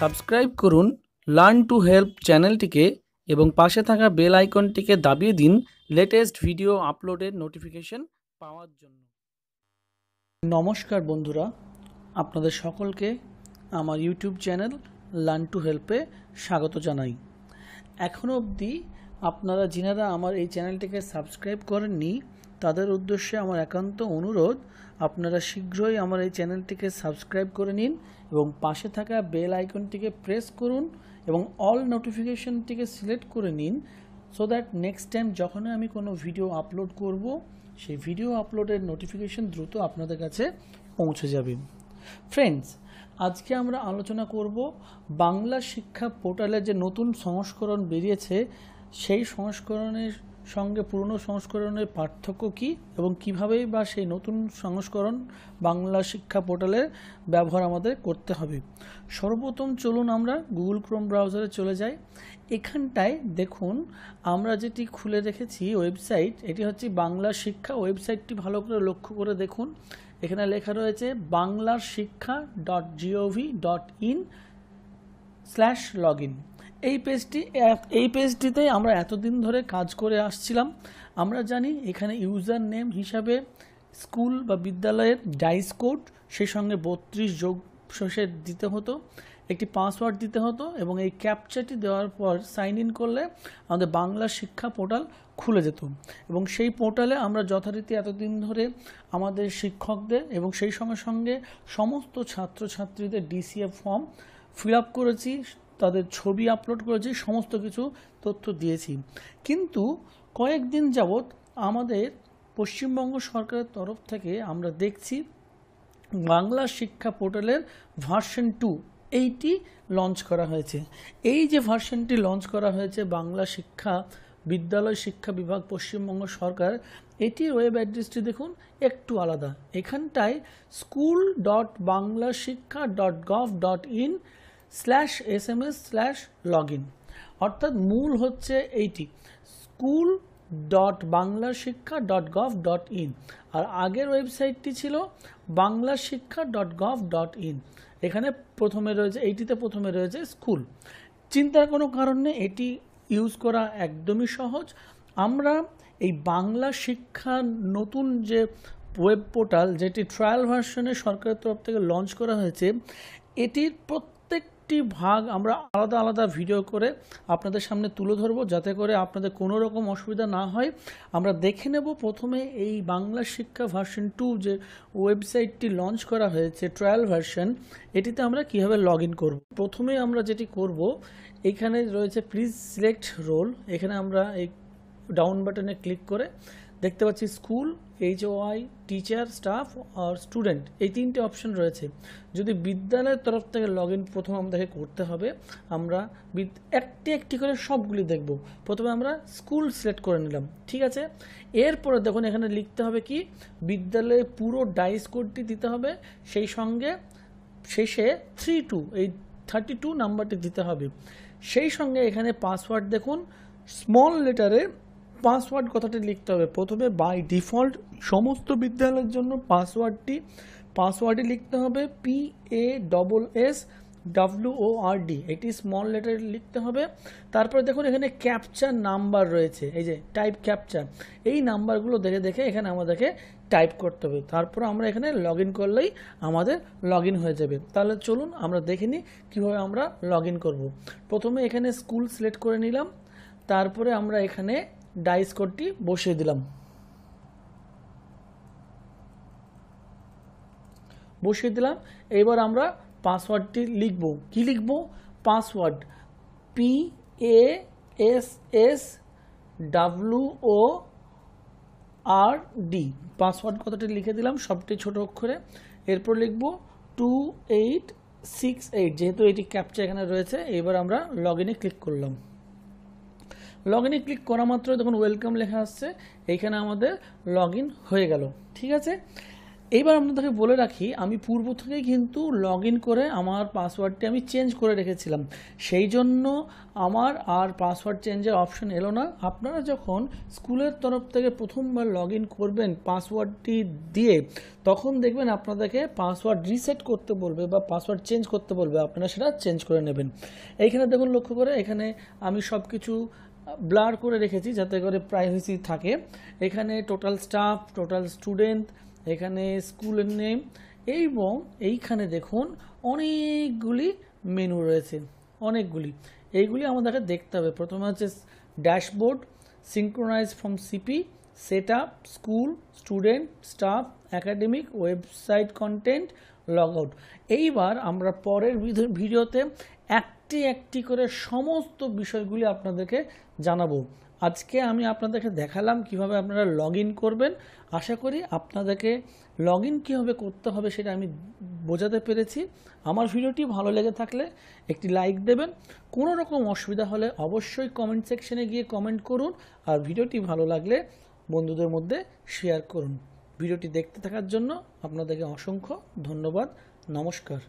Subscribe করুন learn to help চ্যানেলটিকে এবং পাশে থাকা বেল আইকনটিকে দাবিয়ে দিন লেটেস্ট ভিডিও আপলোডের নোটিফিকেশন পাওয়ার জন্য নমস্কার বন্ধুরা আপনাদের সকলকে আমার ইউটিউব চ্যানেল লার্ন টু হেল্পে স্বাগত জানাই এখনও অবধি আপনারা যিনারা আমার এই চ্যানেলটিকে সাবস্ক্রাইব করেননি তাদের উদ্দেশ্যে আমার একান্ত অনুরোধ আপনারা শীঘ্রই আমার এই চ্যানেলটিকে সাবস্ক্রাইব করে নিন এবং পাশে থাকা বেল আইকনটিকে প্রেস করুন এবং অল নোটিফিকেশনটিকে সিলেক্ট করে নিন সো দ্যাট নেক্সট টাইম যখনই আমি কোনো ভিডিও আপলোড করব সেই ভিডিও আপলোডের নোটিফিকেশন দ্রুত আপনাদের কাছে পৌঁছে যাবে ফ্রেন্ডস আজকে আমরা আলোচনা করব বাংলা শিক্ষা পোর্টালের যে নতুন সংস্করণ বেরিয়েছে সেই সংস্করণের সঙ্গে পুরনো সংস্করণের পার্থক্য কি এবং কিভাবেই বা সেই নতুন সংস্করণ বাংলা শিক্ষা পোর্টালের ব্যবহার আমাদের করতে হবে সর্বপ্রথম চলুন আমরা গুগল ক্রোম ব্রাউজারে চলে যাই এখানটায় দেখুন আমরা যেটি খুলে রেখেছি ওয়েবসাইট এটি হচ্ছে বাংলা শিক্ষা ওয়েবসাইটটি ভালো করে লক্ষ্য করে দেখুন এখানে লেখা রয়েছে বাংলার Shiksha dot GOV dot in slash log in এই পেজটি এই পেজটিতে আমরা এতদিন ধরে কাজ করে আসছিলাম আমরা জানি এখানে ইউজার নেম হিসাবে স্কুল বা বিদ্যালয়ের ডাইস কোড সেই সঙ্গে বত্রিশ যোগ শোষের দিতে হতো একটি পাসওয়ার্ড দিতে হতো এবং এই ক্যাপচারটি দেওয়ার পর সাইন ইন করলে আমাদের বাংলা শিক্ষা পোর্টাল খুলে যেত এবং সেই পোর্টালে আমরা যথারীতি এতদিন ধরে আমাদের শিক্ষকদের এবং সেই সঙ্গে সঙ্গে সমস্ত ছাত্রছাত্রীদের ডিসিএফ ফর্ম ফিল আপ করেছি তাদের ছবি আপলোড করেছি সমস্ত কিছু তথ্য দিয়েছি কিন্তু কয়েকদিন যাবৎ আমাদের পশ্চিমবঙ্গ সরকারের তরফ থেকে আমরা দেখছি বাংলা শিক্ষা পোর্টালের ভার্সন টু এইটি লঞ্চ করা হয়েছে এই যে ভার্সনটি লঞ্চ করা হয়েছে বাংলা শিক্ষা বিদ্যালয় শিক্ষা বিভাগ পশ্চিমবঙ্গ সরকার এটির ওয়েব অ্যাড্রেসটি দেখুন একটু আলাদা এখানটায় school dot Bangla Shiksha dot gov dot in slash S M S slash log in অর্থাৎ মূল হচ্ছে এইটি school dot Bangla Shiksha dot gov dot in আর আগের ওয়েবসাইটটি ছিল Bangla Shiksha dot gov dot in এখানে প্রথমে রয়েছে এইটিতে প্রথমে রয়েছে স্কুল চিন্তার কোনো কারণে এটি ইউজ করা একদমই সহজ আমরা এই বাংলা শিক্ষা নতুন যে ওয়েব পোর্টাল যেটি ট্রায়াল ভার্সনে সরকারের তরফ থেকে লঞ্চ করা হয়েছে এটির প্রত্যেক প্রত্যেকটি ভাগ আমরা আলাদা আলাদা ভিডিও করে আপনাদের সামনে তুলে ধরবো যাতে করে আপনাদের কোনো রকম অসুবিধা না হয় আমরা দেখে নেব প্রথমে এই বাংলা শিক্ষা ভার্সন টু যে ওয়েবসাইটটি লঞ্চ করা হয়েছে ট্রায়াল ভার্সন এটিতে আমরা কিভাবে লগ ইন করবো প্রথমে আমরা যেটি করব এখানে রয়েছে প্লিজ সিলেক্ট রোল এখানে আমরা এই ডাউন বাটনে ক্লিক করে দেখতে পাচ্ছি school H Y teacher staff আর স্টুডেন্ট এই তিনটে অপশন রয়েছে যদি বিদ্যালয়ের তরফ থেকে লগ ইন প্রথম আমাদেরকে করতে হবে আমরা একটি একটি করে সবগুলি দেখব প্রথমে আমরা স্কুল সিলেক্ট করে নিলাম ঠিক আছে এরপরে দেখুন এখানে লিখতে হবে কি বিদ্যালয়ে পুরো ডাইস কোডটি দিতে হবে সেই সঙ্গে শেষে থ্রি টু এই থার্টি টু নাম্বারটি দিতে হবে সেই সঙ্গে এখানে পাসওয়ার্ড দেখুন স্মল লেটারে পাসওয়ার্ড কথাটি লিখতে হবে প্রথমে বাই ডিফল্ট সমস্ত বিদ্যালয়ের জন্য পাসওয়ার্ডটি পাসওয়ার্ডে লিখতে হবে P A double S W O R D এটি স্মল লেটার লিখতে হবে তারপরে দেখুন এখানে ক্যাপচার নাম্বার রয়েছে এই যে টাইপ ক্যাপচার এই নাম্বারগুলো দেখে দেখে এখানে আমাদেরকে টাইপ করতে হবে তারপর আমরা এখানে লগ ইন করলেই আমাদের লগ হয়ে যাবে তাহলে চলুন আমরা দেখে নিই কীভাবে আমরা লগ করব। প্রথমে এখানে স্কুল সিলেক্ট করে নিলাম তারপরে আমরা এখানে ডাইস কোডটি বসিয়ে দিলাম বসিয়ে দিলাম এবার আমরা পাসওয়ার্ডটি লিখব কি লিখব password P A S S W O R D password কথাটি লিখে দিলাম সবটি ছোট অক্ষরে এরপর লিখব টু এইট সিক্স এইট যেহেতু এটি ক্যাপচা এখানে রয়েছে এবার আমরা লগ ইনে ক্লিক করলাম লগ ইনে ক্লিক করা মাত্র দেখুন ওয়েলকাম লেখা আসছে এইখানে আমাদের লগ হয়ে গেল ঠিক আছে এইবার আপনাদেরকে বলে রাখি আমি পূর্ব থেকেই কিন্তু লগ করে আমার পাসওয়ার্ডটি আমি চেঞ্জ করে রেখেছিলাম সেই জন্য আমার আর পাসওয়ার্ড চেঞ্জের অপশন এলো না আপনারা যখন স্কুলের তরফ থেকে প্রথমবার লগ করবেন পাসওয়ার্ডটি দিয়ে তখন দেখবেন আপনাদেরকে পাসওয়ার্ড রিসেট করতে বলবে বা পাসওয়ার্ড চেঞ্জ করতে বলবে আপনারা সেটা চেঞ্জ করে নেবেন এইখানে দেখুন লক্ষ্য করে এখানে আমি সব কিছু ব্লার করে রেখেছি যাতে করে প্রাইভেসি থাকে এখানে টোটাল স্টাফ টোটাল স্টুডেন্ট এখানে স্কুলের নেম এবং এইখানে দেখুন অনেকগুলি মেনু রয়েছে অনেকগুলি এইগুলি আমাদেরকে দেখতে হবে প্রথমে হচ্ছে dashboard synchronise from CP set school student staff academic website content log out এইবার আমরা পরের ভিডিওতে একটি একটি করে সমস্ত বিষয়গুলি আপনাদেরকে জানাবো আজকে আমি আপনাদেরকে দেখালাম কিভাবে আপনারা লগ করবেন আশা করি আপনাদেরকে লগ ইন কীভাবে করতে হবে সেটা আমি বোঝাতে পেরেছি আমার ভিডিওটি ভালো লেগে থাকলে একটি লাইক দেবেন কোনো রকম অসুবিধা হলে অবশ্যই কমেন্ট সেকশনে গিয়ে কমেন্ট করুন আর ভিডিওটি ভালো লাগলে বন্ধুদের মধ্যে শেয়ার করুন ভিডিওটি দেখতে থাকার জন্য আপনাদেরকে অসংখ্য ধন্যবাদ নমস্কার